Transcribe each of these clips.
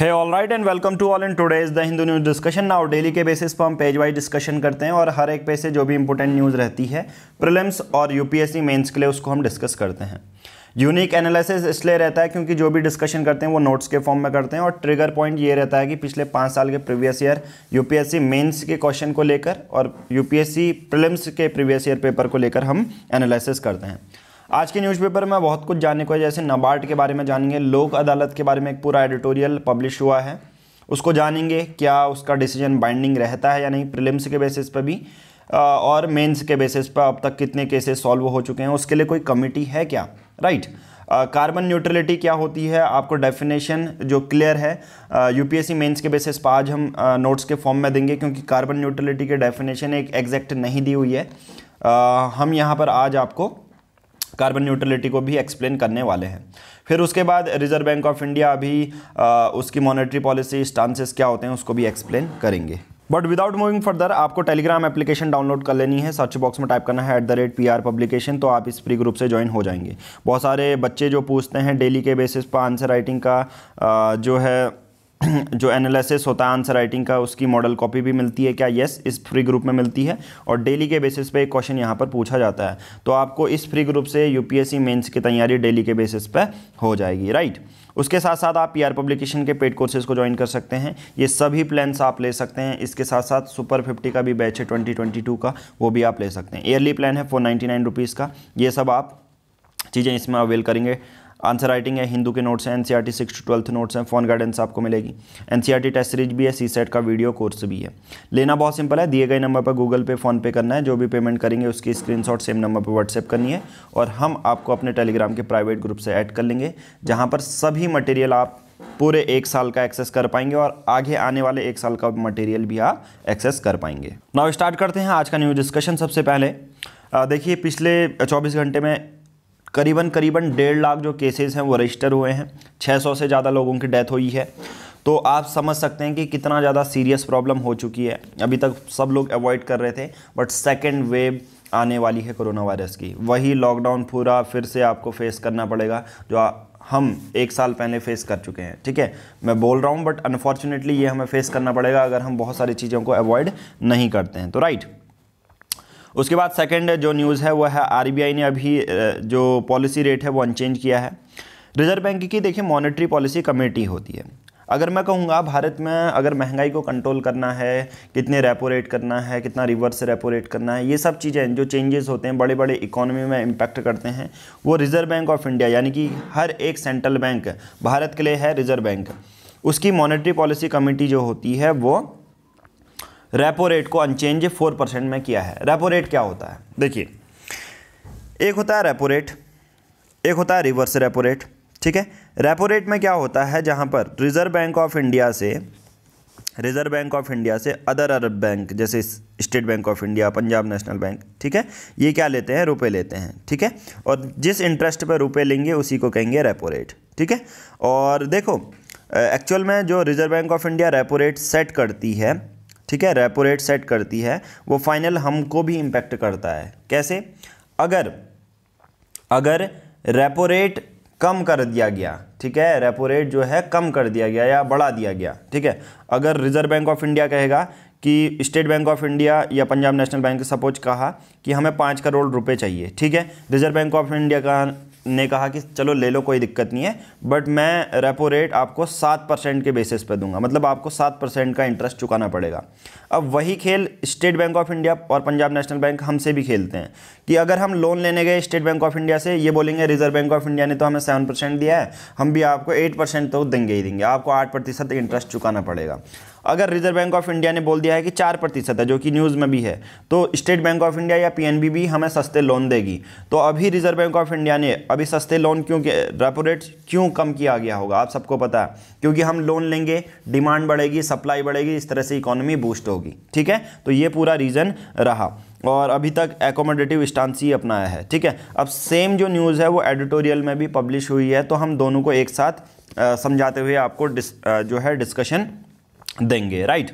है all right and welcome to all in today is the Hindu news discussion now daily के basis पर हम page wise discussion करते हैं और हर एक पेज से जो भी इंपॉर्टेंट न्यूज़ रहती है प्रिलिम्स और यूपीएससी मेंस के लिए उसको हम डिस्कस करते हैं यूनिक एनालिसिस इसलिए रहता है क्योंकि जो भी डिस्कशन करते हैं वो नोट्स के फॉर्म में करते हैं और ट्रिगर पॉइंट ये रहता है कि पिछले पाँच साल के प्रीवियस ईयर यूपीएससी मेंस के क्वेश्चन को लेकर और यूपीएससी प्रीलिम्स के प्रीवियस ईयर पेपर को लेकर हम एनालिसिस करते हैं आज के न्यूज़पेपर में बहुत कुछ जानने को है जैसे नबार्ड के बारे में जानेंगे लोक अदालत के बारे में एक पूरा एडिटोरियल पब्लिश हुआ है उसको जानेंगे क्या उसका डिसीजन बाइंडिंग रहता है या नहीं प्रिलिम्स के बेसिस पर भी और मेंस के बेसिस पर अब तक कितने केसेस सॉल्व हो चुके हैं उसके लिए कोई कमिटी है क्या राइट कार्बन न्यूट्रलिटी क्या होती है आपको डेफिनेशन जो क्लियर है यूपीएससी मेंस के बेसिस पर आज हम नोट्स के फॉर्म में देंगे क्योंकि कार्बन न्यूट्रलिटी के डेफिनेशन एक एग्जैक्ट नहीं दी हुई है हम यहाँ पर आज आपको कार्बन न्यूट्रलिटी को भी एक्सप्लेन करने वाले हैं फिर उसके बाद रिजर्व बैंक ऑफ इंडिया अभी आ, उसकी मॉनेटरी पॉलिसी स्टांसेस क्या होते हैं उसको भी एक्सप्लेन करेंगे बट विदाउट मूविंग फर्दर आपको टेलीग्राम एप्लीकेशन डाउनलोड कर लेनी है सर्च बॉक्स में टाइप करना है at the rate P R publication तो आप इस फ्री ग्रुप से ज्वाइन हो जाएंगे बहुत सारे बच्चे जो पूछते हैं डेली के बेसिस पर आंसर राइटिंग का जो है जो एनालिसिस होता है आंसर राइटिंग का उसकी मॉडल कॉपी भी मिलती है क्या येस इस फ्री ग्रुप में मिलती है और डेली के बेसिस पे एक क्वेश्चन यहाँ पर पूछा जाता है तो आपको इस फ्री ग्रुप से यूपीएससी मेंस की तैयारी डेली के बेसिस पे हो जाएगी राइट उसके साथ साथ आप पीआर e पब्लिकेशन के पेड कोर्सेज को ज्वाइन कर सकते हैं ये सभी प्लान्स आप ले सकते हैं इसके साथ साथ सुपर फिफ्टी का भी बैच है ट्वेंटी का वो भी आप ले सकते हैं ईयरली प्लान है फोर नाइन्टी का ये सब आप चीज़ें इसमें अवेल करेंगे आंसर राइटिंग है हिंदू के नोट्स हैं NCERT six to twelfth notes हैं फोन गाइडेंस आपको मिलेगी N C R T test series भी है सी सेट का वीडियो कोर्स भी है लेना बहुत सिंपल है दिए गए नंबर पर गूगल पे फ़ोन पे करना है जो भी पेमेंट करेंगे उसकी स्क्रीन शॉट सेम नंबर पर व्हाट्सएप करनी है और हम आपको अपने टेलीग्राम के प्राइवेट ग्रुप से ऐड कर लेंगे जहाँ पर सभी मटेरियल आप पूरे एक साल का एक्सेस कर पाएंगे और आगे आने वाले एक साल का मटेरियल भी आप एक्सेस कर पाएंगे नाउ स्टार्ट करते हैं आज का न्यूज़ डिस्कशन सबसे पहले देखिए पिछले 24 घंटे में करीबन करीबन डेढ़ लाख जो केसेस हैं वो रजिस्टर हुए हैं 600 से ज़्यादा लोगों की डेथ हुई है तो आप समझ सकते हैं कि कितना ज़्यादा सीरियस प्रॉब्लम हो चुकी है अभी तक सब लोग अवॉइड कर रहे थे बट सेकेंड वेव आने वाली है कोरोना वायरस की वही लॉकडाउन पूरा फिर से आपको फेस करना पड़ेगा जो हम एक साल पहले फेस कर चुके हैं ठीक है मैं बोल रहा हूँ बट अनफॉर्चुनेटली ये हमें फेस करना पड़ेगा अगर हम बहुत सारी चीज़ों को अवॉइड नहीं करते हैं तो राइट उसके बाद सेकंड जो न्यूज़ है वो है आरबीआई ने अभी जो पॉलिसी रेट है वो अनचेंज किया है रिजर्व बैंक की देखिए मॉनेटरी पॉलिसी कमेटी होती है अगर मैं कहूँगा भारत में अगर महंगाई को कंट्रोल करना है कितने रेपो रेट करना है कितना रिवर्स रेपो रेट करना है ये सब चीज़ें जो चेंजेस होते हैं बड़े बड़े इकोनॉमी में इम्पैक्ट करते हैं वो रिज़र्व बैंक ऑफ इंडिया यानी कि हर एक सेंट्रल बैंक भारत के लिए है रिज़र्व बैंक उसकी मॉनेटरी पॉलिसी कमेटी जो होती है वो रेपो रेट को अनचेंज फोर परसेंट में किया है रेपो रेट क्या होता है देखिए एक होता है रेपो रेट एक होता है रिवर्स रेपो रेट ठीक है रेपो रेट में क्या होता है जहाँ पर रिज़र्व बैंक ऑफ इंडिया से रिजर्व बैंक ऑफ इंडिया से अदर अरब बैंक जैसे State Bank of India Punjab National Bank ठीक है ये क्या लेते हैं रुपए लेते हैं ठीक है और जिस इंटरेस्ट पर रुपए लेंगे उसी को कहेंगे रेपो रेट ठीक है और देखो एक्चुअल में जो Reserve Bank of India repo rate set करती है ठीक है रेपो रेट सेट करती है वो फाइनल हमको भी इम्पैक्ट करता है कैसे अगर अगर रेपो रेट कम कर दिया गया ठीक है रेपो रेट जो है कम कर दिया गया या बढ़ा दिया गया ठीक है अगर रिजर्व बैंक ऑफ इंडिया कहेगा कि स्टेट बैंक ऑफ इंडिया या पंजाब नेशनल बैंक सपोज कहा कि हमें पाँच करोड़ रुपए चाहिए ठीक है रिजर्व बैंक ऑफ इंडिया का ने कहा कि चलो ले लो कोई दिक्कत नहीं है बट मैं रेपो रेट आपको सात परसेंट के बेसिस पे दूंगा मतलब आपको सात परसेंट का इंटरेस्ट चुकाना पड़ेगा अब वही खेल स्टेट बैंक ऑफ इंडिया और पंजाब नेशनल बैंक हमसे भी खेलते हैं कि अगर हम लोन लेने गए स्टेट बैंक ऑफ इंडिया से ये बोलेंगे रिजर्व बैंक ऑफ इंडिया ने तो हमें सेवन दिया है हम भी आपको एट तो देंगे ही देंगे आपको आठ इंटरेस्ट चुकाना पड़ेगा अगर रिजर्व बैंक ऑफ इंडिया ने बोल दिया है कि चार प्रतिशत है जो कि न्यूज़ में भी है तो स्टेट बैंक ऑफ इंडिया या पीएनबी भी हमें सस्ते लोन देगी तो अभी रिजर्व बैंक ऑफ इंडिया ने अभी सस्ते लोन क्यों रेपो रेट क्यों कम किया गया होगा आप सबको पता है क्योंकि हम लोन लेंगे डिमांड बढ़ेगी सप्लाई बढ़ेगी इस तरह से इकोनॉमी बूस्ट होगी ठीक है तो ये पूरा रीज़न रहा और अभी तक एकोमोडेटिव स्टांस ही अपनाया है ठीक है अब सेम जो न्यूज़ है वो एडिटोरियल में भी पब्लिश हुई है तो हम दोनों को एक साथ समझाते हुए आपको डिस, जो है डिस्कशन देंगे राइट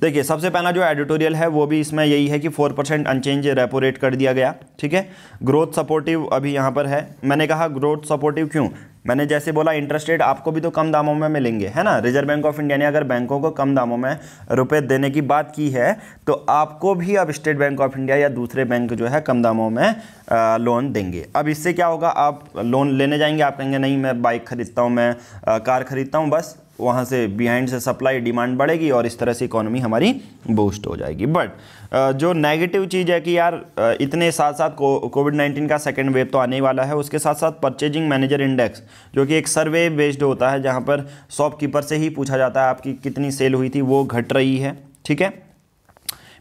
देखिए सबसे पहला जो एडिटोरियल है वो भी इसमें यही है कि four percent unchanged repo rate कर दिया गया ठीक है ग्रोथ सपोर्टिव अभी यहाँ पर है मैंने कहा ग्रोथ सपोर्टिव क्यों मैंने जैसे बोला इंटरेस्ट रेट आपको भी तो कम दामों में मिलेंगे है ना रिजर्व बैंक ऑफ इंडिया ने अगर बैंकों को कम दामों में रुपए देने की बात की है तो आपको भी अब स्टेट बैंक ऑफ इंडिया या दूसरे बैंक जो है कम दामों में आ, लोन देंगे अब इससे क्या होगा आप लोन लेने जाएंगे आप कहेंगे नहीं मैं बाइक खरीदता हूँ मैं आ, कार खरीदता हूँ बस वहाँ से बिहाइंड से सप्लाई डिमांड बढ़ेगी और इस तरह से इकोनॉमी हमारी बूस्ट हो जाएगी बट जो नेगेटिव चीज़ है कि यार इतने साथ साथ कोविड नाइन्टीन का सेकेंड वेव तो आने वाला है उसके साथ साथ परचेजिंग मैनेजर इंडेक्स जो कि एक सर्वे बेस्ड होता है जहाँ पर शॉपकीपर से ही पूछा जाता है आपकी कितनी सेल हुई थी वो घट रही है ठीक है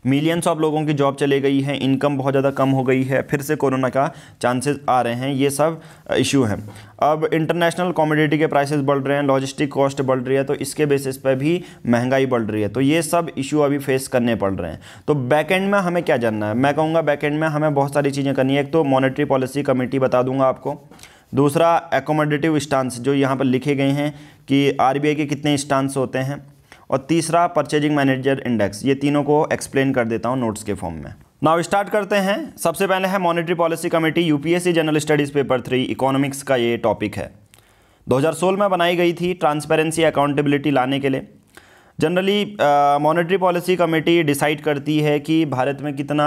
मिलियंस ऑफ लोगों की जॉब चले गई है इनकम बहुत ज़्यादा कम हो गई है फिर से कोरोना का चांसेस आ रहे हैं ये सब इशू हैं अब इंटरनेशनल कॉमोडिटी के प्राइसेस बढ़ रहे हैं लॉजिस्टिक कॉस्ट बढ़ रही है तो इसके बेसिस पर भी महंगाई बढ़ रही है तो ये सब इशू अभी फेस करने पड़ रहे हैं तो बैकेंड में हमें क्या जानना है मैं कहूँगा बैकेंड में हमें बहुत सारी चीज़ें करनी है एक तो मॉनिटरी पॉलिसी कमेटी बता दूंगा आपको दूसरा एकोमोडेटिव स्टांस जो यहाँ पर लिखे गए हैं कि आरबीआई के कितने स्टांस होते हैं और तीसरा परचेजिंग मैनेजर इंडेक्स ये तीनों को एक्सप्लेन कर देता हूँ नोट्स के फॉर्म में नाउ स्टार्ट करते हैं सबसे पहले है monetary policy committee UPSC general studies paper three economics का ये टॉपिक है 2016 में बनाई गई थी ट्रांसपेरेंसी अकाउंटेबिलिटी लाने के लिए generally monetary policy committee decide करती है कि भारत में कितना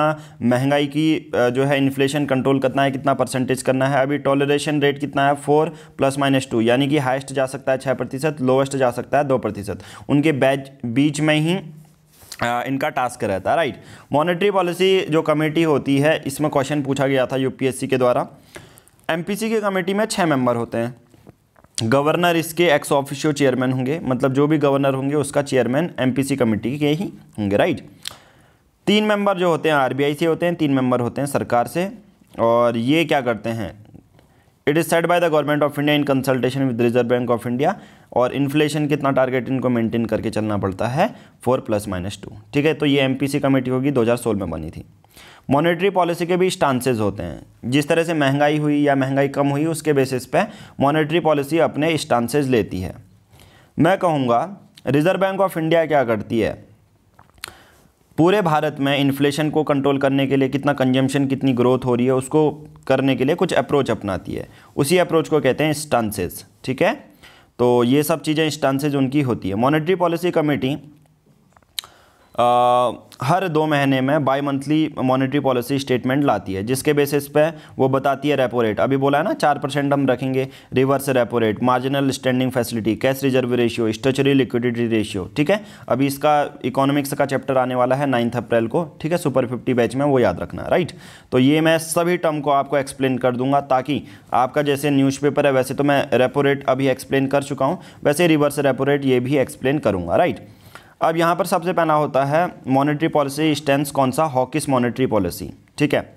महंगाई की uh, जो है इन्फ्लेशन कंट्रोल करना है कितना परसेंटेज करना है अभी टॉलरेशन रेट कितना है फोर प्लस माइनस टू यानी कि हाइस्ट जा सकता है छः प्रतिशत लोवेस्ट जा सकता है दो प्रतिशत उनके बैच बीच में ही uh, इनका टास्क रहता है राइट मॉनेटरी पॉलिसी जो कमेटी होती है इसमें क्वेश्चन पूछा गया था यूपीएससी के द्वारा एमपीसी के कमेटी में छः मेंबर होते हैं गवर्नर इसके एक्स ऑफिशियो चेयरमैन होंगे मतलब जो भी गवर्नर होंगे उसका चेयरमैन एमपीसी कमेटी के ही होंगे राइट तीन मेंबर जो होते हैं आरबीआई से होते हैं तीन मेंबर होते हैं सरकार से और ये क्या करते हैं it is set by the Government of India in consultation with Reserve Bank of India और इन्फ्लेशन कितना टारगेट इनको मेंटेन करके चलना पड़ता है फोर प्लस माइनस टू ठीक है तो ये एमपीसी कमेटी होगी 2016 में बनी थी मॉनेटरी पॉलिसी के भी स्टांसेज होते हैं जिस तरह से महंगाई हुई या महंगाई कम हुई उसके बेसिस पे मॉनेटरी पॉलिसी अपने स्टांसेज लेती है मैं कहूँगा रिज़र्व बैंक ऑफ इंडिया क्या करती है पूरे भारत में इन्फ्लेशन को कंट्रोल करने के लिए कितना कंजम्पशन कितनी ग्रोथ हो रही है उसको करने के लिए कुछ अप्रोच अपनाती है उसी अप्रोच को कहते हैं स्टांसेज ठीक है तो ये सब चीज़ें स्टांसेज उनकी होती है मॉनेटरी पॉलिसी कमेटी हर दो महीने में bimonthly monetary policy statement लाती है जिसके बेसिस पे वो बताती है रेपो रेट अभी बोला है ना चार परसेंट हम रखेंगे reverse repo rate marginal standing facility cash reserve ratio statutory liquidity ratio ठीक है अभी इसका इकोनॉमिक्स का चैप्टर आने वाला है नाइन्थ अप्रैल को ठीक है सुपर फिफ्टी बैच में वो याद रखना राइट तो ये मैं सभी टर्म को आपको एक्सप्लेन कर दूंगा ताकि आपका जैसे न्यूज़पेपर है वैसे तो मैं रेपो रेट अभी एक्सप्लेन कर चुका हूँ वैसे रिवर्स रेपो रेट ये भी एक्सप्लेन करूँगा राइट अब यहाँ पर सबसे पहला होता है मॉनेटरी पॉलिसी स्टेंस कौन सा हॉकिस मॉनेटरी पॉलिसी ठीक है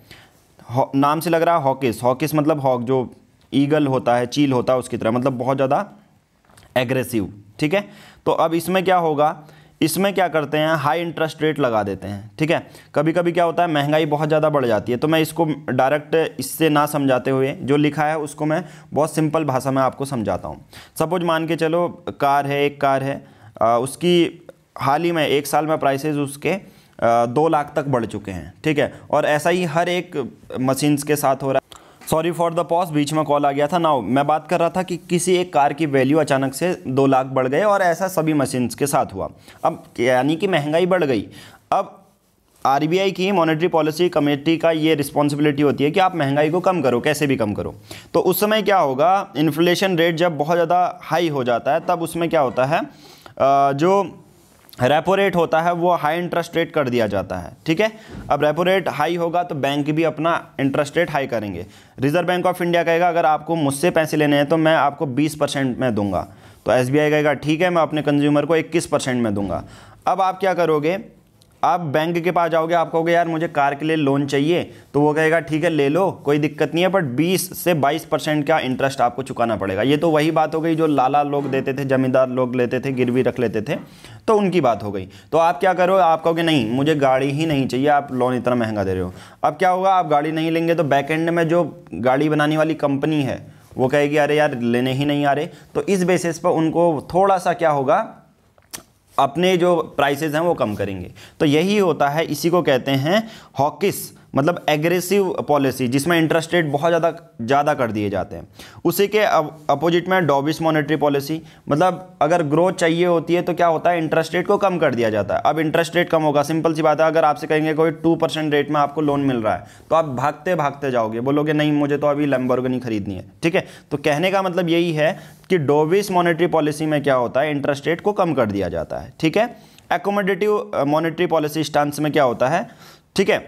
नाम से लग रहा है हॉकिस हॉकिस मतलब हॉक जो ईगल होता है चील होता है उसकी तरह मतलब बहुत ज़्यादा एग्रेसिव ठीक है तो अब इसमें क्या होगा इसमें क्या करते हैं हाई इंटरेस्ट रेट लगा देते हैं ठीक है कभी कभी क्या होता है महंगाई बहुत ज़्यादा बढ़ जाती है तो मैं इसको डायरेक्ट इससे ना समझाते हुए जो लिखा है उसको मैं बहुत सिंपल भाषा में आपको समझाता हूँ सपोज मान के चलो कार है एक कार है आ, उसकी हाल ही में एक साल में प्राइसेस उसके दो लाख तक बढ़ चुके हैं ठीक है और ऐसा ही हर एक मशीन्स के साथ हो रहा है सॉरी फॉर द पॉज बीच में कॉल आ गया था नाउ मैं बात कर रहा था कि किसी एक कार की वैल्यू अचानक से दो लाख बढ़ गए और ऐसा सभी मशीन्स के साथ हुआ अब यानी कि महंगाई बढ़ गई अब आरबीआई की मॉनेटरी पॉलिसी कमेटी का ये रिस्पॉन्सिबिलिटी होती है कि आप महंगाई को कम करो कैसे भी कम करो तो उस समय क्या होगा इन्फ्लेशन रेट जब बहुत ज़्यादा हाई हो जाता है तब उसमें क्या होता है जो रेपो रेट होता है वो हाई इंटरेस्ट रेट कर दिया जाता है ठीक है अब रेपो रेट हाई होगा तो बैंक भी अपना इंटरेस्ट रेट हाई करेंगे रिजर्व बैंक ऑफ इंडिया कहेगा अगर आपको मुझसे पैसे लेने हैं तो मैं आपको 20 परसेंट में दूंगा तो एस कहेगा ठीक है मैं अपने कंज्यूमर को 21 परसेंट में दूंगा अब आप क्या करोगे आप बैंक के पास जाओगे आप कहोगे यार मुझे कार के लिए लोन चाहिए तो वो कहेगा ठीक है ले लो कोई दिक्कत नहीं है बट 20 से 22 परसेंट का इंटरेस्ट आपको चुकाना पड़ेगा ये तो वही बात हो गई जो लाला लोग देते थे जमींदार लोग लेते थे गिरवी रख लेते थे तो उनकी बात हो गई तो आप क्या करो आप कहोगे नहीं मुझे गाड़ी ही नहीं चाहिए आप लोन इतना महंगा दे रहे हो अब क्या होगा आप गाड़ी नहीं लेंगे तो बैक एंड में जो गाड़ी बनाने वाली कंपनी है वो कहेगी अरे यार लेने ही नहीं आ रहे तो इस बेसिस पर उनको थोड़ा सा क्या होगा अपने जो प्राइसेज हैं वो कम करेंगे तो यही होता है इसी को कहते हैं हॉकिस मतलब एग्रेसिव पॉलिसी जिसमें इंटरेस्ट रेट बहुत ज़्यादा ज़्यादा कर दिए जाते हैं उसी के अपोजिट में डॉबिस मॉनेटरी पॉलिसी मतलब अगर ग्रोथ चाहिए होती है तो क्या होता है इंटरेस्ट रेट को कम कर दिया जाता है अब इंटरेस्ट रेट कम होगा सिंपल सी बात है अगर आपसे कहेंगे कोई टू परसेंट रेट में आपको लोन मिल रहा है तो आप भागते भागते जाओगे बोलोगे नहीं मुझे तो अभी लंबर खरीदनी है ठीक है तो कहने का मतलब यही है कि डोबिस मॉनेटरी पॉलिसी में क्या होता है इंटरेस्ट रेट को कम कर दिया जाता है ठीक है एकोमोडेटिव मॉनेटरी पॉलिसी स्टांस में क्या होता है ठीक है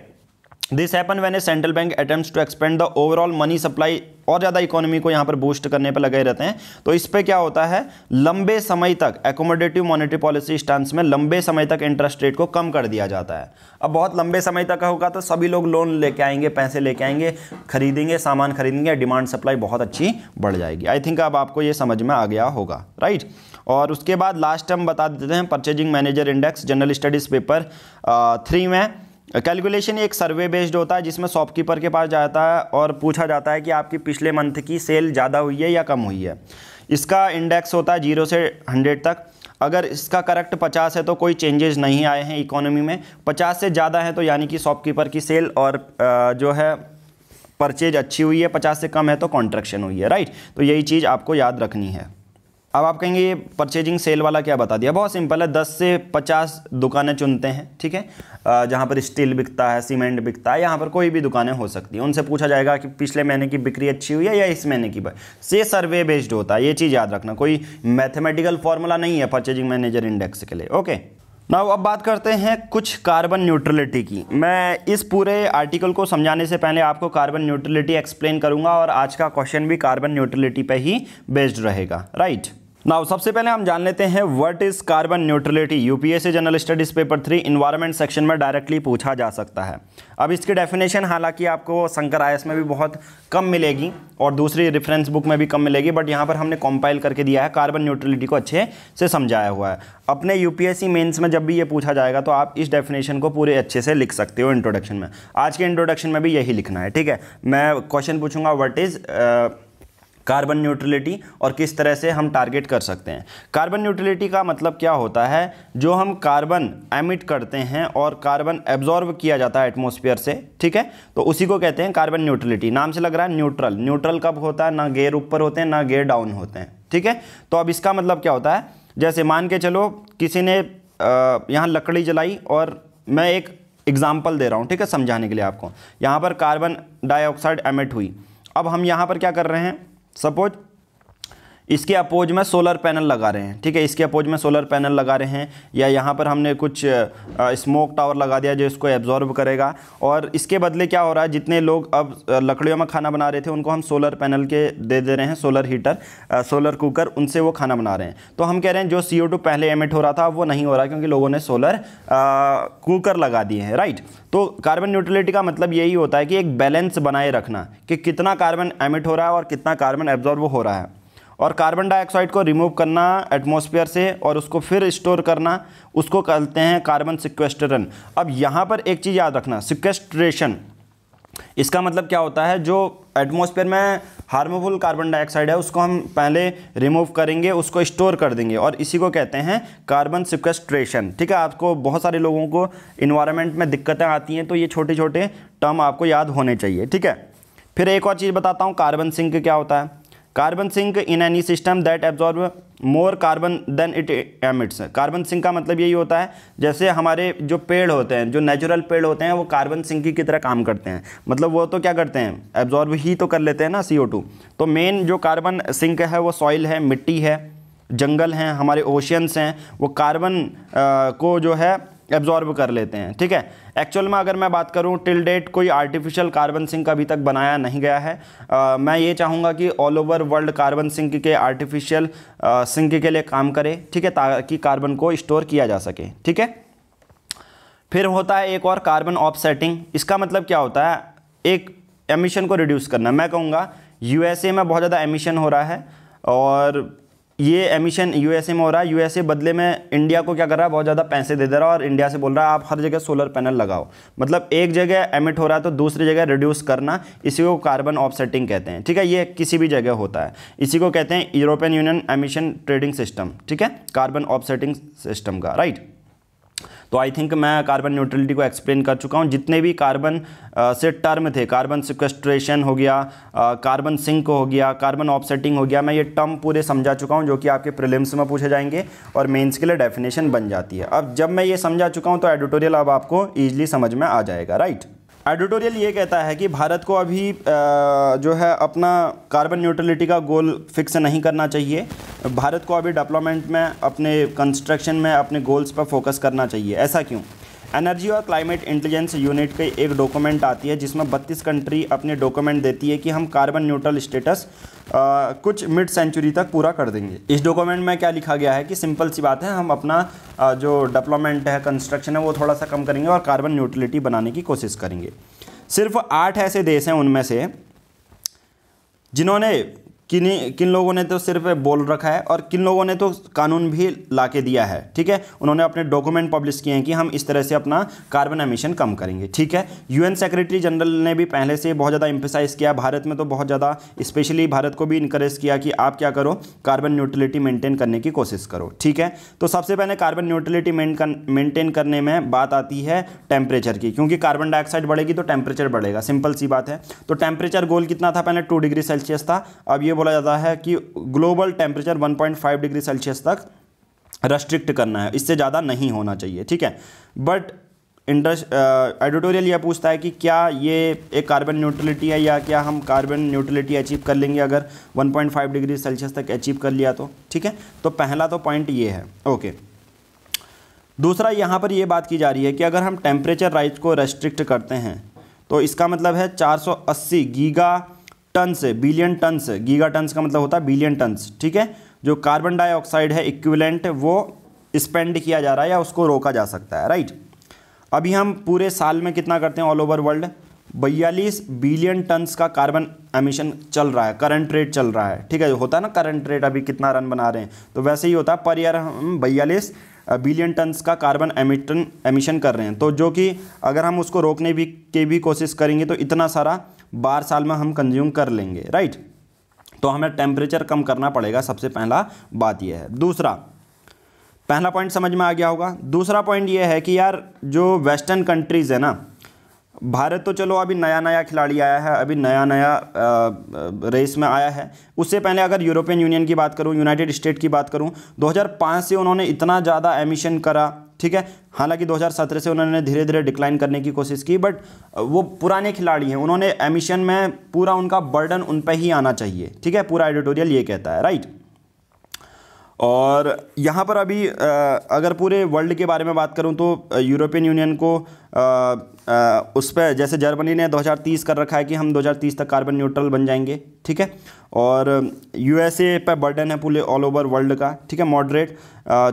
this happen when a central bank attempt to expand the overall money supply और ज़्यादा इकोनॉमी को यहाँ पर बूस्ट करने पर लगे रहते हैं तो इस पर क्या होता है लंबे समय तक एकोमोडेटिव मॉनिटरी पॉलिसी स्टांस में लंबे समय तक इंटरेस्ट रेट को कम कर दिया जाता है अब बहुत लंबे समय तक होगा तो सभी लोग लोन लेके आएंगे पैसे लेके आएंगे खरीदेंगे सामान खरीदेंगे डिमांड सप्लाई बहुत अच्छी बढ़ जाएगी आई थिंक अब आपको ये समझ में आ गया होगा राइट और उसके बाद लास्ट हम बता देते हैं purchasing manager index general studies paper three में कैलकुलेशन एक सर्वे बेस्ड होता है जिसमें शॉपकीपर के पास जाता है और पूछा जाता है कि आपकी पिछले मंथ की सेल ज़्यादा हुई है या कम हुई है इसका इंडेक्स होता है जीरो से हंड्रेड तक अगर इसका करेक्ट पचास है तो कोई चेंजेस नहीं आए हैं इकोनॉमी में पचास से ज़्यादा है तो यानी कि शॉपकीपर की सेल और जो है परचेज अच्छी हुई है पचास से कम है तो कॉन्ट्रेक्शन हुई है राइट तो यही चीज़ आपको याद रखनी है अब आप कहेंगे ये परचेजिंग सेल वाला क्या बता दिया बहुत सिंपल है दस से पचास दुकानें चुनते हैं ठीक है जहाँ पर स्टील बिकता है सीमेंट बिकता है यहाँ पर कोई भी दुकानें हो सकती हैं उनसे पूछा जाएगा कि पिछले महीने की बिक्री अच्छी हुई है या इस महीने की से सर्वे बेस्ड होता है ये चीज़ याद रखना कोई मैथमेटिकल फॉर्मूला नहीं है परचेजिंग मैनेजर इंडेक्स के लिए ओके ना अब बात करते हैं कुछ कार्बन न्यूट्रलिटी की मैं इस पूरे आर्टिकल को समझाने से पहले आपको कार्बन न्यूट्रलिटी एक्सप्लेन करूंगा और आज का क्वेश्चन भी कार्बन न्यूट्रलिटी पे ही बेस्ड रहेगा राइट right? नाउ सबसे पहले हम जान लेते हैं what is carbon neutrality UPSC general studies paper three environment section में डायरेक्टली पूछा जा सकता है अब इसकी डेफिनेशन हालांकि आपको शंकर आयस में भी बहुत कम मिलेगी और दूसरी रेफरेंस बुक में भी कम मिलेगी बट यहाँ पर हमने कंपाइल करके दिया है कार्बन न्यूट्रलिटी को अच्छे से समझाया हुआ है अपने यूपीएससी मेंस में जब भी ये पूछा जाएगा तो आप इस डेफिनेशन को पूरे अच्छे से लिख सकते हो इंट्रोडक्शन में आज के इंट्रोडक्शन में भी यही लिखना है ठीक है मैं क्वेश्चन पूछूंगा वट इज़ कार्बन न्यूट्रलिटी और किस तरह से हम टारगेट कर सकते हैं कार्बन न्यूट्रलिटी का मतलब क्या होता है जो हम कार्बन एमिट करते हैं और कार्बन एब्जॉर्ब किया जाता है एटमोसफियर से ठीक है तो उसी को कहते हैं कार्बन न्यूट्रलिटी नाम से लग रहा है न्यूट्रल न्यूट्रल कब होता है ना गेयर ऊपर होते हैं ना गेयर डाउन होते हैं ठीक है तो अब इसका मतलब क्या होता है जैसे मान के चलो किसी ने यहाँ लकड़ी जलाई और मैं एक एग्जाम्पल दे रहा हूँ ठीक है समझाने के लिए आपको यहाँ पर कार्बन डाइऑक्साइड एमिट हुई अब हम यहाँ पर क्या कर रहे हैं Сапоть? इसके अपोज में सोलर पैनल लगा रहे हैं ठीक है इसके अपोज में सोलर पैनल लगा रहे हैं या यहाँ पर हमने कुछ स्मोक टावर लगा दिया जो इसको एब्जॉर्ब करेगा और इसके बदले क्या हो रहा है जितने लोग अब लकड़ियों में खाना बना रहे थे उनको हम सोलर पैनल के दे दे रहे हैं सोलर हीटर सोलर कुकर उनसे वो खाना बना रहे हैं तो हम कह रहे हैं जो सी पहले एमिट हो रहा था वो नहीं हो रहा क्योंकि लोगों ने सोलर कुकर लगा दिए हैं राइट तो कार्बन न्यूट्रलिटी का मतलब यही होता है कि एक बैलेंस बनाए रखना कि कितना कार्बन एमिट हो रहा है और कितना कार्बन एब्जॉर्ब हो रहा है और कार्बन डाइऑक्साइड को रिमूव करना एटमोसफियर से और उसको फिर स्टोर करना उसको कहते हैं कार्बन सिक्वेस्टरन अब यहाँ पर एक चीज़ याद रखना सिक्वेस्ट्रेशन इसका मतलब क्या होता है जो एटमॉस्फेयर में हार्मफुल कार्बन डाइऑक्साइड है उसको हम पहले रिमूव करेंगे उसको स्टोर कर देंगे और इसी को कहते हैं कार्बन सिक्वेस्ट्रेशन ठीक है आपको बहुत सारे लोगों को इन्वायरमेंट में दिक्कतें आती हैं तो ये छोटे छोटे टर्म आपको याद होने चाहिए ठीक है फिर एक और चीज़ बताता हूँ कार्बन सिंक क्या होता है carbon sink in any system that absorb more carbon than it emits carbon sink का मतलब यही होता है जैसे हमारे जो पेड़ होते हैं जो नेचुरल पेड़ होते हैं वो कार्बन सिंक की तरह काम करते हैं मतलब वो तो क्या करते हैं एब्जॉर्ब ही तो कर लेते हैं ना सी तो मेन जो कार्बन सिंक है वो सॉइल है मिट्टी है जंगल हैं हमारे ओशियंस हैं वो कार्बन को जो है एब्जॉर्ब कर लेते हैं ठीक है एक्चुअल में अगर मैं बात करूं टिल डेट कोई आर्टिफिशियल कार्बन सिंक अभी तक बनाया नहीं गया है आ, मैं ये चाहूँगा कि all over world carbon sink के आर्टिफिशियल सिंक के लिए काम करे ठीक है ताकि कार्बन को स्टोर किया जा सके ठीक है फिर होता है एक और कार्बन ऑफसेटिंग इसका मतलब क्या होता है एक एमिशन को रिड्यूस करना मैं कहूँगा यूएसए में बहुत ज़्यादा एमिशन हो रहा है और ये एमिशन यूएसए में हो रहा है यूएसए बदले में इंडिया को क्या कर रहा है बहुत ज़्यादा पैसे दे दे रहा है और इंडिया से बोल रहा है आप हर जगह सोलर पैनल लगाओ मतलब एक जगह एमिट हो रहा है तो दूसरी जगह रिड्यूस करना इसी को कार्बन ऑफसेटिंग कहते हैं ठीक है ये किसी भी जगह होता है इसी को कहते हैं European Union emission trading system ठीक है कार्बन ऑफसेटिंग सिस्टम का राइट तो आई थिंक मैं कार्बन न्यूट्रलिटी को एक्सप्लेन कर चुका हूँ जितने भी कार्बन से टर्म थे कार्बन सिक्वेस्ट्रेशन हो गया कार्बन सिंक हो गया कार्बन ऑफसेटिंग हो गया मैं ये टर्म पूरे समझा चुका हूँ जो कि आपके प्रिलिम्स में पूछे जाएंगे और मेंस के लिए डेफिनेशन बन जाती है अब जब मैं ये समझा चुका हूँ तो एडिटोरियल अब आपको ईजिली समझ में आ जाएगा राइट एडिटोरियल ये कहता है कि भारत को अभी जो है अपना कार्बन न्यूट्रलिटी का गोल फिक्स नहीं करना चाहिए भारत को अभी डेवलपमेंट में अपने कंस्ट्रक्शन में अपने गोल्स पर फोकस करना चाहिए ऐसा क्यों एनर्जी और क्लाइमेट इंटेलिजेंस यूनिट की एक डॉक्यूमेंट आती है जिसमें बत्तीस कंट्री अपने डॉक्यूमेंट देती है कि हम कार्बन न्यूट्रल स्टेटस कुछ मिड सेंचुरी तक पूरा कर देंगे इस डॉक्यूमेंट में क्या लिखा गया है कि सिंपल सी बात है हम अपना आ, जो डेवलपमेंट है कंस्ट्रक्शन है वो थोड़ा सा कम करेंगे और कार्बन न्यूट्रलिटी बनाने की कोशिश करेंगे सिर्फ आठ ऐसे देश हैं उनमें से जिन्होंने किन किन लोगों ने तो सिर्फ बोल रखा है और किन लोगों ने तो कानून भी ला के दिया है ठीक है उन्होंने अपने डॉक्यूमेंट पब्लिश किए हैं कि हम इस तरह से अपना कार्बन एमिशन कम करेंगे ठीक है यूएन सेक्रेटरी जनरल ने भी पहले से बहुत ज़्यादा इंपसाइज किया भारत में तो बहुत ज़्यादा स्पेशली भारत को भी इंकरेज किया कि आप क्या करो कार्बन न्यूट्रलिटी मेंटेन करने की कोशिश करो ठीक है तो सबसे पहले कार्बन न्यूट्रलिटी मेंटेन करने में बात आती है टेम्परेचर की क्योंकि कार्बन डाइऑक्साइड बढ़ेगी तो टेम्परेचर बढ़ेगा सिंपल सी बात है तो टेम्परेचर गोल कितना था पहले टू डिग्री सेल्सियस था अब ये बोला जाता है कि ग्लोबल टेम्परेचर 1.5 डिग्री सेल्सियस तक रेस्ट्रिक्ट करना है इससे ज़्यादा नहीं होना चाहिए ठीक है बट इंडस्ट एडिटोरियल यह पूछता है कि क्या ये एक कार्बन न्यूट्रलिटी है या क्या हम कार्बन न्यूट्रलिटी अचीव कर लेंगे अगर 1.5 डिग्री सेल्सियस तक अचीव कर लिया तो ठीक है तो पहला तो पॉइंट ये है ओके दूसरा यहाँ पर ये बात की जा रही है कि अगर हम टेम्परेचर राइज को रेस्ट्रिक्ट करते हैं तो इसका मतलब है 480 गीगा टन से बिलियन टन से गीगा टन्स का मतलब होता है बिलियन टन्स ठीक है जो कार्बन डाइऑक्साइड है इक्विवेलेंट वो स्पेंड किया जा रहा है या उसको रोका जा सकता है राइट अभी हम पूरे साल में कितना करते हैं ऑल ओवर वर्ल्ड बयालीस बिलियन टन्स का कार्बन एमिशन चल रहा है करंट रेट चल रहा है ठीक है होता है ना करंट रेट अभी कितना रन बना रहे हैं तो वैसे ही होता है पर ईयर हम बयालीस बिलियन टन्स का कार्बन एमिटन एमिशन कर रहे हैं तो जो कि अगर हम उसको रोकने भी के भी कोशिश करेंगे तो इतना सारा बारह साल में हम कंज्यूम कर लेंगे राइट तो हमें टेम्परेचर कम करना पड़ेगा सबसे पहला बात यह है दूसरा पहला पॉइंट समझ में आ गया होगा दूसरा पॉइंट यह है कि यार जो वेस्टर्न कंट्रीज़ है ना भारत तो चलो अभी नया नया खिलाड़ी आया है अभी नया नया रेस में आया है उससे पहले अगर यूरोपियन यूनियन की बात करूं यूनाइटेड स्टेट की बात करूं 2005 से उन्होंने इतना ज़्यादा एमिशन करा ठीक है हालांकि 2017 से उन्होंने धीरे धीरे डिक्लाइन करने की कोशिश की बट वो पुराने खिलाड़ी हैं उन्होंने एमिशन में पूरा उनका बर्डन उन पर ही आना चाहिए ठीक है पूरा एडिटोरियल ये कहता है राइट और यहाँ पर अभी अगर पूरे वर्ल्ड के बारे में बात करूँ तो यूरोपियन यूनियन को उस पर जैसे जर्मनी ने 2030 कर रखा है कि हम 2030 तक कार्बन न्यूट्रल बन जाएंगे ठीक है और यूएसए पर बर्डन है पूरे ऑल ओवर वर्ल्ड का ठीक है मॉडरेट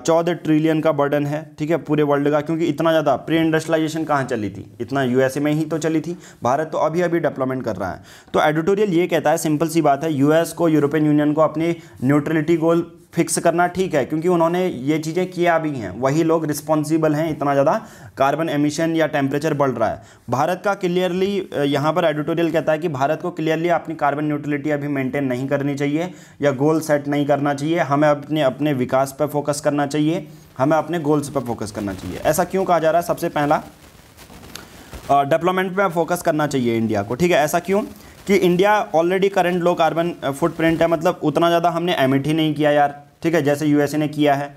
चौदह ट्रिलियन का बर्डन है ठीक है पूरे वर्ल्ड का क्योंकि इतना ज़्यादा प्री इंडस्ट्रलाइजेशन कहाँ चली थी इतना यूएसए में ही तो चली थी भारत तो अभी अभी डेवलपमेंट कर रहा है तो एडिटोरियल ये कहता है सिंपल सी बात है यूएस को यूरोपियन यूनियन को अपनी न्यूट्रलिटी गोल फिक्स करना ठीक है क्योंकि उन्होंने ये चीज़ें किया भी हैं वही लोग रिस्पॉन्सिबल हैं इतना ज़्यादा कार्बन एमिशन या टेम्परेचर बढ़ रहा है भारत का क्लियरली यहाँ पर एडिटोरियल कहता है कि भारत को क्लियरली अपनी कार्बन न्यूट्रलिटी अभी मेंटेन नहीं करनी चाहिए या गोल सेट नहीं करना चाहिए हमें अपने अपने विकास पर फोकस करना चाहिए हमें अपने गोल्स पर फोकस करना चाहिए ऐसा क्यों कहा जा रहा है सबसे पहला डेवलपमेंट पर फोकस करना चाहिए इंडिया को ठीक है ऐसा क्यों कि India already current low carbon footprint है मतलब उतना ज़्यादा हमने एमिट ही नहीं किया यार ठीक है जैसे यूएसए ने किया है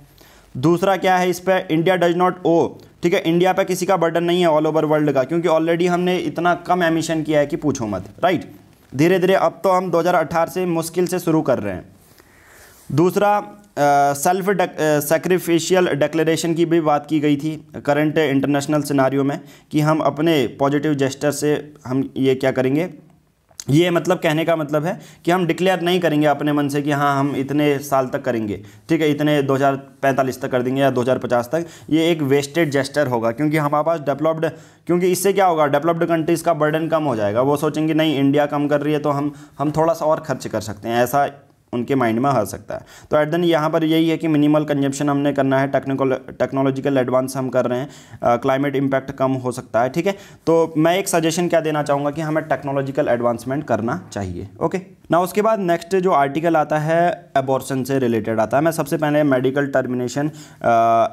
दूसरा क्या है इस पर इंडिया डज नॉट ओ ठीक है इंडिया पर किसी का बर्डन नहीं है ऑल ओवर वर्ल्ड का क्योंकि ऑलरेडी हमने इतना कम एमिशन किया है कि पूछो मत राइट धीरे धीरे अब तो हम 2018 से मुश्किल से शुरू कर रहे हैं दूसरा सेल्फ सेक्रीफिशियल डिक्लेरेशन की भी बात की गई थी करंट इंटरनेशनल सिनारियों में कि हम अपने पॉजिटिव जेस्टर से हम ये क्या करेंगे ये मतलब कहने का मतलब है कि हम डिक्लेयर नहीं करेंगे अपने मन से कि हाँ हम इतने साल तक करेंगे ठीक है इतने 2045 तक कर देंगे या 2050 तक ये एक वेस्टेड जेस्टर होगा क्योंकि हमारे पास डेवलप्ड क्योंकि इससे क्या होगा डेवलप्ड कंट्रीज़ का बर्डन कम हो जाएगा वो सोचेंगे नहीं इंडिया कम कर रही है तो हम हम थोड़ा सा और खर्च कर सकते हैं ऐसा उनके माइंड में आ सकता है तो एट देन यहाँ पर यही है कि मिनिमल कंजप्शन हमने करना है टेक्निकल टेक्नोलॉजिकल एडवांस हम कर रहे हैं क्लाइमेट इम्पैक्ट कम हो सकता है ठीक है तो मैं एक सजेशन क्या देना चाहूँगा कि हमें टेक्नोलॉजिकल एडवांसमेंट करना चाहिए ओके ना उसके बाद नेक्स्ट जो आर्टिकल आता है एबॉर्सन से रिलेटेड आता है मैं सबसे पहले मेडिकल टर्मिनेशन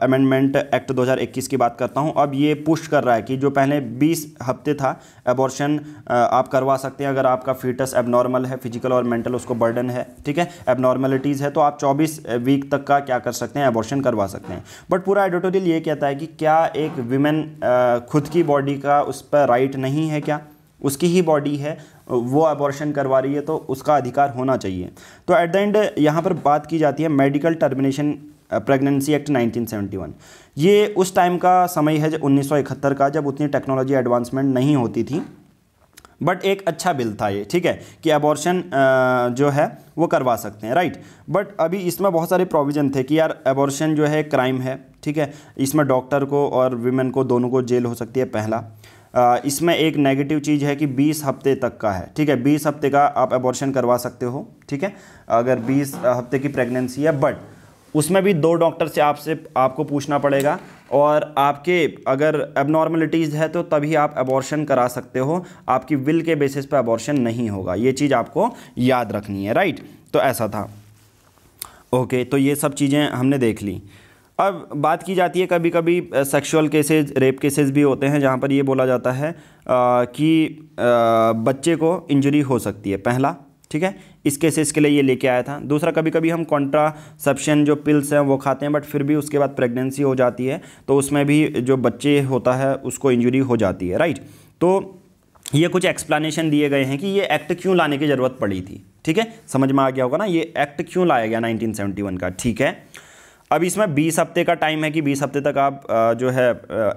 अमेंडमेंट एक्ट 2021 की बात करता हूँ अब ये पुष्ट कर रहा है कि जो पहले 20 हफ्ते था एबॉर्शन आप करवा सकते हैं अगर आपका फीटस एबनॉर्मल है फिजिकल और मेंटल उसको बर्डन है ठीक है एबनॉर्मेलिटीज़ है तो आप चौबीस वीक तक का क्या कर सकते हैं एबॉर्शन करवा सकते हैं बट पूरा एडिटोरियल ये कहता है कि क्या एक वीमेन खुद की बॉडी का उस पर राइट नहीं है क्या उसकी ही बॉडी है वो अबॉर्शन करवा रही है तो उसका अधिकार होना चाहिए तो एट द एंड यहाँ पर बात की जाती है मेडिकल टर्मिनेशन प्रेगनेंसी एक्ट 1971 ये उस टाइम का समय है जब उन्नीस का जब उतनी टेक्नोलॉजी एडवांसमेंट नहीं होती थी बट एक अच्छा बिल था ये ठीक है कि अबॉर्शन जो है वो करवा सकते हैं राइट बट अभी इसमें बहुत सारे प्रोविज़न थे कि यार अबॉर्शन जो है क्राइम है ठीक है इसमें डॉक्टर को और वीमेन को दोनों को जेल हो सकती है पहला इसमें एक नेगेटिव चीज़ है कि 20 हफ्ते तक का है ठीक है 20 हफ्ते का आप एबॉर्शन करवा सकते हो ठीक है अगर 20 हफ्ते की प्रेगनेंसी है बट उसमें भी दो डॉक्टर से आपसे आपको पूछना पड़ेगा और आपके अगर एबनॉर्मलिटीज़ है तो तभी आप एबॉर्शन करा सकते हो आपकी विल के बेसिस पर अबॉर्शन नहीं होगा ये चीज़ आपको याद रखनी है राइट तो ऐसा था ओके तो ये सब चीज़ें हमने देख ली अब बात की जाती है कभी कभी सेक्सुअल केसेज रेप केसेज भी होते हैं जहाँ पर ये बोला जाता है आ, कि आ, बच्चे को इंजरी हो सकती है पहला ठीक है इस केसेस के लिए ये लेके आया था दूसरा कभी कभी हम कॉन्ट्रासप्शन जो पिल्स हैं वो खाते हैं बट फिर भी उसके बाद प्रेगनेंसी हो जाती है तो उसमें भी जो बच्चे होता है उसको इंजरी हो जाती है राइट तो ये कुछ एक्सप्लेनेशन दिए गए हैं कि ये एक्ट क्यों लाने की ज़रूरत पड़ी थी ठीक है समझ में आ गया होगा ना ये एक्ट क्यों लाया गया 1971 का ठीक है अब इसमें 20 हफ्ते का टाइम है कि 20 हफ्ते तक आप जो है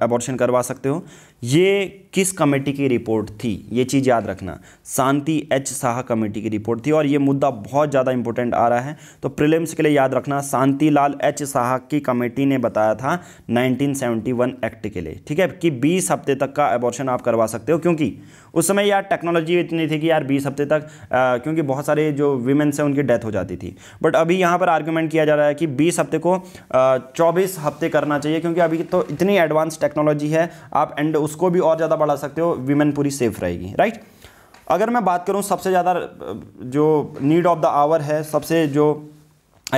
अबॉर्शन करवा सकते हो ये किस कमेटी की रिपोर्ट थी ये चीज़ याद रखना शांति एच शाह कमेटी की रिपोर्ट थी और ये मुद्दा बहुत ज़्यादा इंपॉर्टेंट आ रहा है तो प्रिलिम्स के लिए याद रखना शांति लाल एच शाह की कमेटी ने बताया था 1971 एक्ट के लिए ठीक है कि 20 हफ्ते तक का एबॉर्शन आप करवा सकते हो क्योंकि उस समय यार टेक्नोलॉजी इतनी थी कि यार बीस हफ्ते तक आ, क्योंकि बहुत सारे जो वीमेंस हैं उनकी डेथ हो जाती थी बट अभी यहाँ पर आर्ग्यूमेंट किया जा रहा है कि बीस हफ्ते को चौबीस हफ्ते करना चाहिए क्योंकि अभी तो इतनी एडवांस टेक्नोलॉजी है आप एंड उसको भी और ज़्यादा बढ़ा सकते हो वीमेन पूरी सेफ रहेगी राइट अगर मैं बात करूँ सबसे ज़्यादा जो नीड ऑफ द आवर है सबसे जो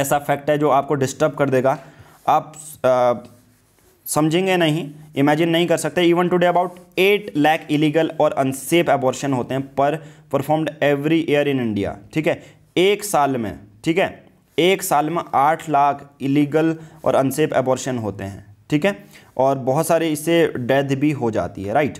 ऐसा फैक्ट है जो आपको डिस्टर्ब कर देगा आप समझेंगे नहीं इमेजिन नहीं कर सकते even today about eight lakh illegal और अनसेफ एबॉर्शन होते हैं पर performed every year in India ठीक है एक साल में ठीक है एक साल में आठ लाख इलीगल और अनसेफ एबॉर्शन होते हैं ठीक है और बहुत सारे इससे डेथ भी हो जाती है राइट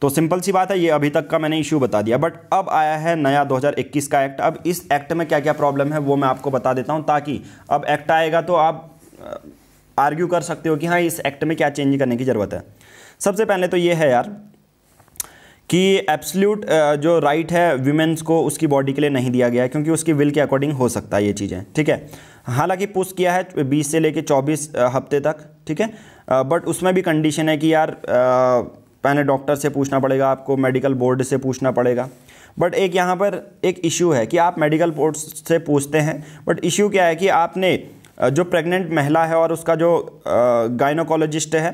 तो सिंपल सी बात है ये अभी तक का मैंने इशू बता दिया बट अब आया है नया 2021 का एक्ट अब इस एक्ट में क्या क्या प्रॉब्लम है वो मैं आपको बता देता हूँ ताकि अब एक्ट आएगा तो आप आर्ग्यू कर सकते हो कि हाँ इस एक्ट में क्या चेंज करने की ज़रूरत है सबसे पहले तो ये है यार कि एब्सल्यूट जो राइट है वीमेंस को उसकी बॉडी के लिए नहीं दिया गया है क्योंकि उसकी विल के अकॉर्डिंग हो सकता है ये चीज़ें ठीक है हालांकि पुश किया है 20 से लेके 24 हफ्ते तक ठीक है बट uh, उसमें भी कंडीशन है कि यार uh, पहले डॉक्टर से पूछना पड़ेगा आपको मेडिकल बोर्ड से पूछना पड़ेगा बट एक यहाँ पर एक इशू है कि आप मेडिकल बोर्ड से पूछते हैं बट इशू क्या है कि आपने uh, जो प्रेग्नेंट महिला है और उसका जो गाइनोकोलॉजिस्ट है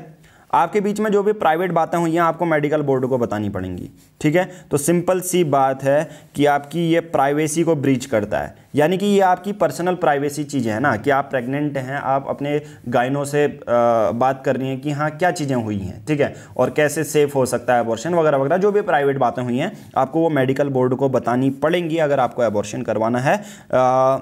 आपके बीच में जो भी प्राइवेट बातें हुई हैं आपको मेडिकल बोर्ड को बतानी पड़ेंगी ठीक है तो सिंपल सी बात है कि आपकी ये प्राइवेसी को ब्रीच करता है यानी कि ये आपकी पर्सनल प्राइवेसी चीज़ें हैं ना कि आप प्रेग्नेंट हैं आप अपने गायनों से आ, बात कर रही हैं कि हाँ क्या चीज़ें हुई हैं ठीक है और कैसे सेफ हो सकता है अबॉर्शन वगैरह वगैरह जो भी प्राइवेट बातें हुई हैं आपको वो मेडिकल बोर्ड को बतानी पड़ेंगी अगर आपको एबॉर्शन करवाना है uh,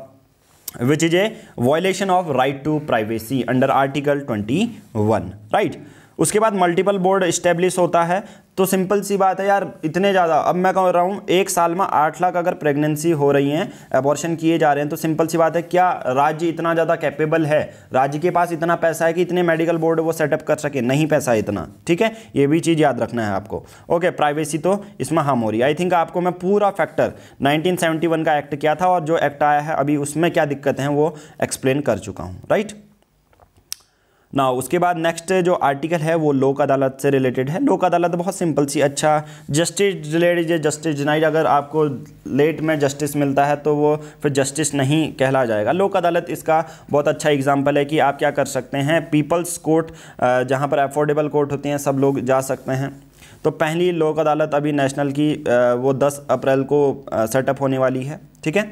is a violation of right to privacy under article twenty one right उसके बाद मल्टीपल बोर्ड इस्टेब्लिश होता है तो सिंपल सी बात है यार इतने ज़्यादा अब मैं कह रहा हूँ एक साल में आठ लाख अगर प्रेगनेंसी हो रही हैं एबॉर्शन किए जा रहे हैं तो सिंपल सी बात है क्या राज्य इतना ज़्यादा कैपेबल है राज्य के पास इतना पैसा है कि इतने मेडिकल बोर्ड वो सेटअप कर सके नहीं पैसा है इतना ठीक है ये भी चीज़ याद रखना है आपको ओके प्राइवेसी तो इसमें हम हो रही है आई थिंक आपको मैं पूरा फैक्टर नाइनटीन का एक्ट किया था और जो एक्ट आया है अभी उसमें क्या दिक्कत हैं वो एक्सप्लेन कर चुका हूँ राइट ना उसके बाद नेक्स्ट जो आर्टिकल है वो लोक अदालत से रिलेटेड है लोक अदालत बहुत सिंपल सी अच्छा जस्टिस रिलेटेड जस्टिस डिनाइड अगर आपको लेट में जस्टिस मिलता है तो वो फिर जस्टिस नहीं कहला जाएगा लोक अदालत इसका बहुत अच्छा एग्जाम्पल है कि आप क्या कर सकते हैं पीपल्स कोर्ट जहाँ पर अफोर्डेबल कोर्ट होती हैं सब लोग जा सकते हैं तो पहली लोक अदालत अभी नेशनल की वो दस अप्रैल को सेटअप होने वाली है ठीक है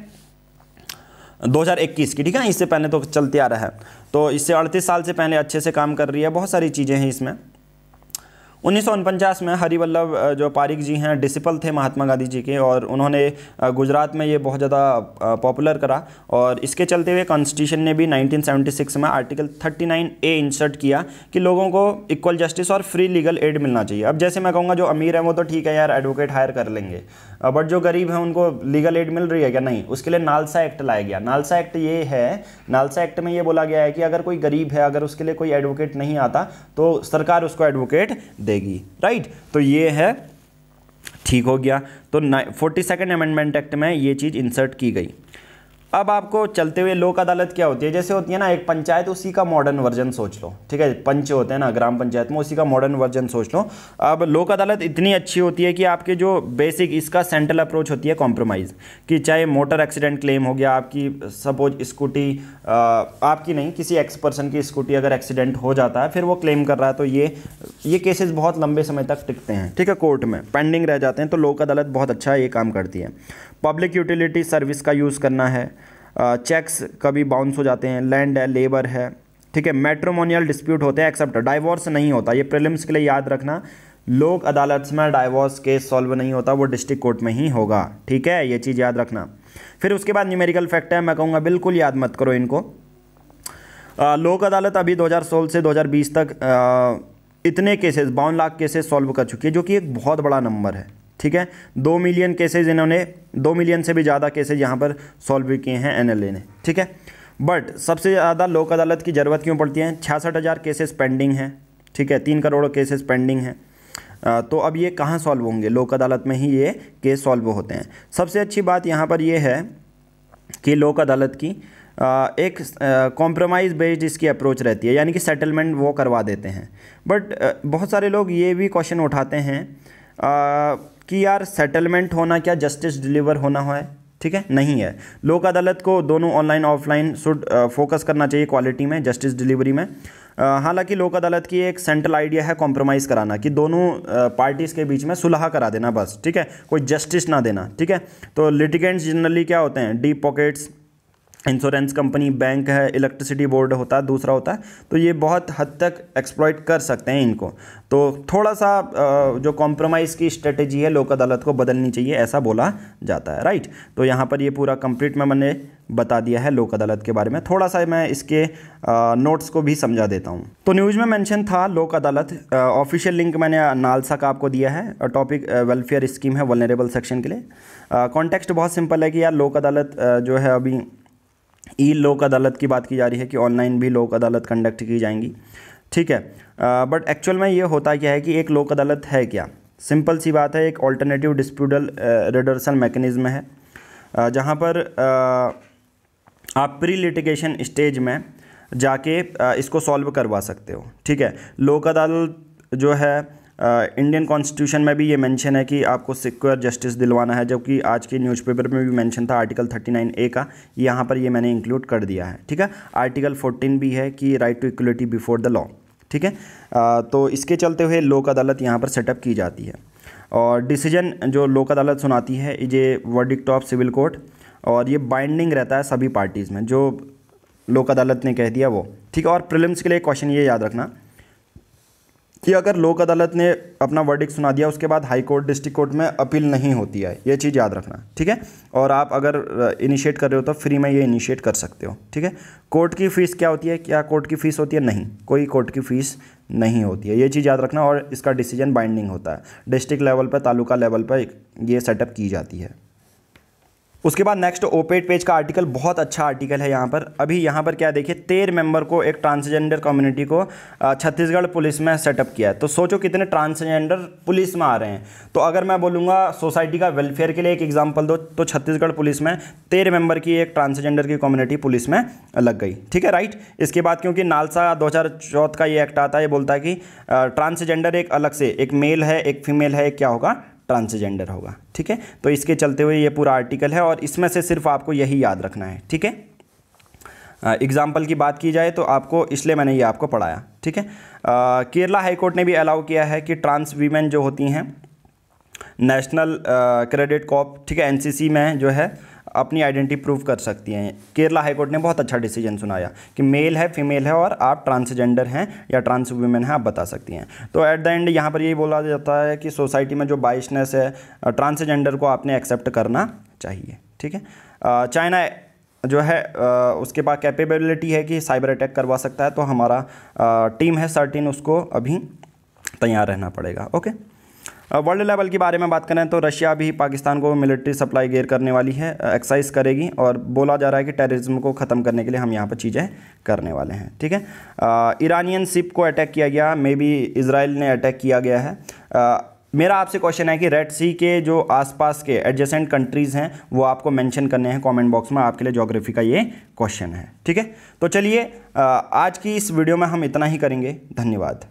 2021 की ठीक है इससे पहले तो चलते आ रहा है तो इससे अड़तीस साल से पहले अच्छे से काम कर रही है बहुत सारी चीज़ें हैं इसमें उन्नीस में हरिवल्लभ जो पारिक जी हैं डिसिपल थे महात्मा गांधी जी के और उन्होंने गुजरात में ये बहुत ज़्यादा पॉपुलर करा और इसके चलते हुए कॉन्स्टिट्यूशन ने भी 1976 में आर्टिकल 39 ए इंसर्ट किया कि लोगों को इक्वल जस्टिस और फ्री लीगल एड मिलना चाहिए अब जैसे मैं कहूँगा जो अमीर है वो तो ठीक है यार एडवोकेट हायर कर लेंगे बट जो गरीब हैं उनको लीगल एड मिल रही है क्या नहीं उसके लिए नालसा एक्ट लाया गया नालसा एक्ट ये है नालसा एक्ट में ये बोला गया है कि अगर कोई गरीब है अगर उसके लिए कोई एडवोकेट नहीं आता तो सरकार उसको एडवोकेट दे देगी राइट तो ये है ठीक हो गया तो फोर्टी सेकेंड अमेंडमेंट एक्ट में ये चीज़ इंसर्ट की गई अब आपको चलते हुए लोक अदालत क्या होती है जैसे होती है ना एक पंचायत उसी का मॉडर्न वर्जन सोच लो ठीक है पंच होते हैं ना ग्राम पंचायत में उसी का मॉडर्न वर्जन सोच लो अब लोक अदालत इतनी अच्छी होती है कि आपके जो बेसिक इसका सेंट्रल अप्रोच होती है कॉम्प्रोमाइज़ कि चाहे मोटर एक्सीडेंट क्लेम हो गया आपकी सपोज स्कूटी आपकी नहीं किसी एक्स पर्सन की स्कूटी अगर एक्सीडेंट हो जाता है फिर वो क्लेम कर रहा है तो ये ये केसेस बहुत लंबे समय तक टिकते हैं ठीक है कोर्ट में पेंडिंग रह जाते हैं तो लोक अदालत बहुत अच्छा ये काम करती है पब्लिक यूटिलिटी सर्विस का यूज़ करना है चेक्स कभी बाउंस हो जाते हैं लैंड है लेबर है ठीक है मेट्रोमोनियल डिस्प्यूट होते हैं एक्सेप्ट डाइवोर्स नहीं होता ये प्रिलिम्स के लिए याद रखना लोक अदालत में डाइवोर्स केस सॉल्व नहीं होता वो डिस्ट्रिक्ट कोर्ट में ही होगा ठीक है ये चीज़ याद रखना फिर उसके बाद न्यूमेरिकल फैक्ट है मैं कहूँगा बिल्कुल याद मत करो इनको लोक अदालत अभी 2016 से 2020 तक आ, इतने केसेस बावन लाख केसेस सॉल्व कर चुकी है जो कि एक बहुत बड़ा नंबर है ठीक है दो मिलियन केसेज इन्होंने दो मिलियन से भी ज़्यादा केसेज यहाँ पर सॉल्व भी किए हैं ए ने ठीक है बट सबसे ज़्यादा लोक अदालत की ज़रूरत क्यों पड़ती है छियासठ हज़ार केसेस पेंडिंग हैं ठीक है तीन करोड़ केसेस पेंडिंग हैं तो अब ये कहाँ सॉल्व होंगे लोक अदालत में ही ये केस सॉल्व होते हैं सबसे अच्छी बात यहाँ पर ये है कि लोक अदालत की एक कॉम्प्रोमाइज़ बेस्ड इसकी अप्रोच रहती है यानी कि सेटलमेंट वो करवा देते हैं बट बहुत सारे लोग ये भी क्वेश्चन उठाते हैं कि यार सेटलमेंट होना क्या जस्टिस डिलीवर होना है ठीक है नहीं है लोक अदालत को दोनों ऑनलाइन ऑफलाइन शुड फोकस करना चाहिए क्वालिटी में जस्टिस डिलीवरी में हालांकि लोक अदालत की एक सेंट्रल आइडिया है कॉम्प्रोमाइज़ कराना कि दोनों पार्टीज़ के बीच में सुलह करा देना बस ठीक है कोई जस्टिस ना देना ठीक है तो लिटिकेंट्स जनरली क्या होते हैं deep pockets insurance company bank है इलेक्ट्रिसिटी बोर्ड होता है दूसरा होता है तो ये बहुत हद तक एक्सप्लॉयट कर सकते हैं इनको तो थोड़ा सा जो कॉम्प्रोमाइज़ की स्ट्रेटेजी है लोक अदालत को बदलनी चाहिए ऐसा बोला जाता है राइट तो यहाँ पर ये पूरा कंप्लीट में मैंने बता दिया है लोक अदालत के बारे में थोड़ा सा मैं इसके नोट्स को भी समझा देता हूँ तो न्यूज़ में मेंशन था लोक अदालत ऑफिशियल लिंक मैंने नालसा का आपको दिया है टॉपिक वेलफेयर स्कीम है वलनरेबल सेक्शन के लिए कॉन्टेक्स्ट बहुत सिंपल है कि यार लोक अदालत जो है अभी ई लोक अदालत की बात की जा रही है कि ऑनलाइन भी लोक अदालत कंडक्ट की जाएंगी ठीक है बट एक्चुअल में ये होता क्या है कि एक लोक अदालत है क्या सिंपल सी बात है एक ऑल्टरनेटिव डिस्प्यूटल रिडर्सल मैकेनिज़्म है जहाँ पर आप प्री लिटिगेशन स्टेज में जाके इसको सॉल्व करवा सकते हो ठीक है लोक अदालत जो है इंडियन कॉन्स्टिट्यूशन में भी ये मेंशन है कि आपको सिक्योर जस्टिस दिलवाना है जबकि आज के न्यूज़पेपर में भी मेंशन था आर्टिकल 39 ए का यहाँ पर ये मैंने इंक्लूड कर दिया है ठीक है आर्टिकल 14 भी है कि right to equality before the law ठीक है तो इसके चलते हुए लोक अदालत यहाँ पर सेटअप की जाती है और डिसीजन जो लोक अदालत सुनाती है ये वर्डिक्ट ऑफ सिविल कोर्ट और ये बाइंडिंग रहता है सभी पार्टीज़ में जो लोक अदालत ने कह दिया वो ठीक है और प्रिलिम्स के लिए क्वेश्चन ये याद रखना कि अगर लोक अदालत ने अपना वर्डिक सुना दिया उसके बाद हाई कोर्ट डिस्ट्रिक्ट कोर्ट में अपील नहीं होती है ये चीज़ याद रखना ठीक है और आप अगर इनिशिएट कर रहे हो तो फ्री में ये इनिशिएट कर सकते हो ठीक है कोर्ट की फ़ीस क्या होती है क्या कोर्ट की फ़ीस होती है नहीं कोई कोर्ट की फ़ीस नहीं होती है ये चीज़ याद रखना और इसका डिसीजन बाइंडिंग होता है डिस्ट्रिक्ट लेवल पर तालुका लेवल पर ये सेटअप की जाती है उसके बाद नेक्स्ट ओपेट पेज का आर्टिकल बहुत अच्छा आर्टिकल है यहाँ पर अभी यहाँ पर क्या देखिए तेरह मेंबर को एक ट्रांसजेंडर कम्युनिटी को छत्तीसगढ़ पुलिस में सेटअप किया है तो सोचो कितने ट्रांसजेंडर पुलिस में आ रहे हैं तो अगर मैं बोलूँगा सोसाइटी का वेलफेयर के लिए एक एग्जाम्पल दो तो छत्तीसगढ़ पुलिस में तेरह मेंबर की एक ट्रांसजेंडर की कम्युनिटी पुलिस में लग गई ठीक है राइट इसके बाद क्योंकि नालसा दो का ये एक्ट आता है ये बोलता है कि ट्रांसजेंडर एक अलग से एक मेल है एक फीमेल है एक क्या होगा ट्रांसजेंडर होगा ठीक है तो इसके चलते हुए ये पूरा आर्टिकल है और इसमें से सिर्फ आपको यही याद रखना है ठीक है एग्ज़ाम्पल की बात की जाए तो आपको इसलिए मैंने ये आपको पढ़ाया ठीक है केरला हाईकोर्ट ने भी अलाउ किया है कि ट्रांस वीमेन जो होती हैं नेशनल क्रेडिट कॉप ठीक है एनसीसी में जो है अपनी आइडेंटिटी प्रूव कर सकती हैं केरला हाईकोर्ट ने बहुत अच्छा डिसीजन सुनाया कि मेल है फीमेल है और आप ट्रांसजेंडर हैं या ट्रांस वुमेन हैं आप बता सकती हैं तो एट द एंड यहाँ पर यही बोला जाता है कि सोसाइटी में जो बाइशनेस है ट्रांसजेंडर को आपने एक्सेप्ट करना चाहिए ठीक है चाइना जो है उसके पास कैपेबिलिटी है कि साइबर अटैक करवा सकता है तो हमारा टीम है सर्टिन उसको अभी तैयार रहना पड़ेगा ओके वर्ल्ड लेवल के बारे में बात करें तो रशिया भी पाकिस्तान को मिलिट्री सप्लाई गेयर करने वाली है एक्साइज़ करेगी और बोला जा रहा है कि टेररिज्म को ख़त्म करने के लिए हम यहाँ पर चीज़ें करने वाले हैं ठीक है ईरानियन सिप को अटैक किया गया मे बी इसराइल ने अटैक किया गया है आ, मेरा आपसे क्वेश्चन है कि रेड सी के जो आसपास के एडजेसेंट कंट्रीज़ हैं वो आपको मेंशन करने हैं कमेंट बॉक्स में आपके लिए ज्योग्राफी का ये क्वेश्चन है ठीक है तो चलिए आज की इस वीडियो में हम इतना ही करेंगे धन्यवाद